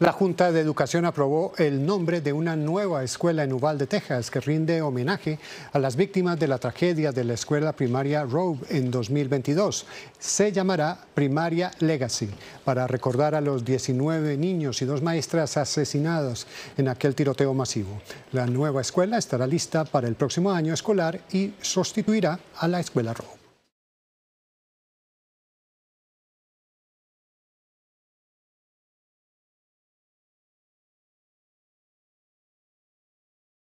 La Junta de Educación aprobó el nombre de una nueva escuela en Uvalde, Texas, que rinde homenaje a las víctimas de la tragedia de la escuela primaria Rowe en 2022. Se llamará Primaria Legacy, para recordar a los 19 niños y dos maestras asesinados en aquel tiroteo masivo. La nueva escuela estará lista para el próximo año escolar y sustituirá a la escuela Rowe.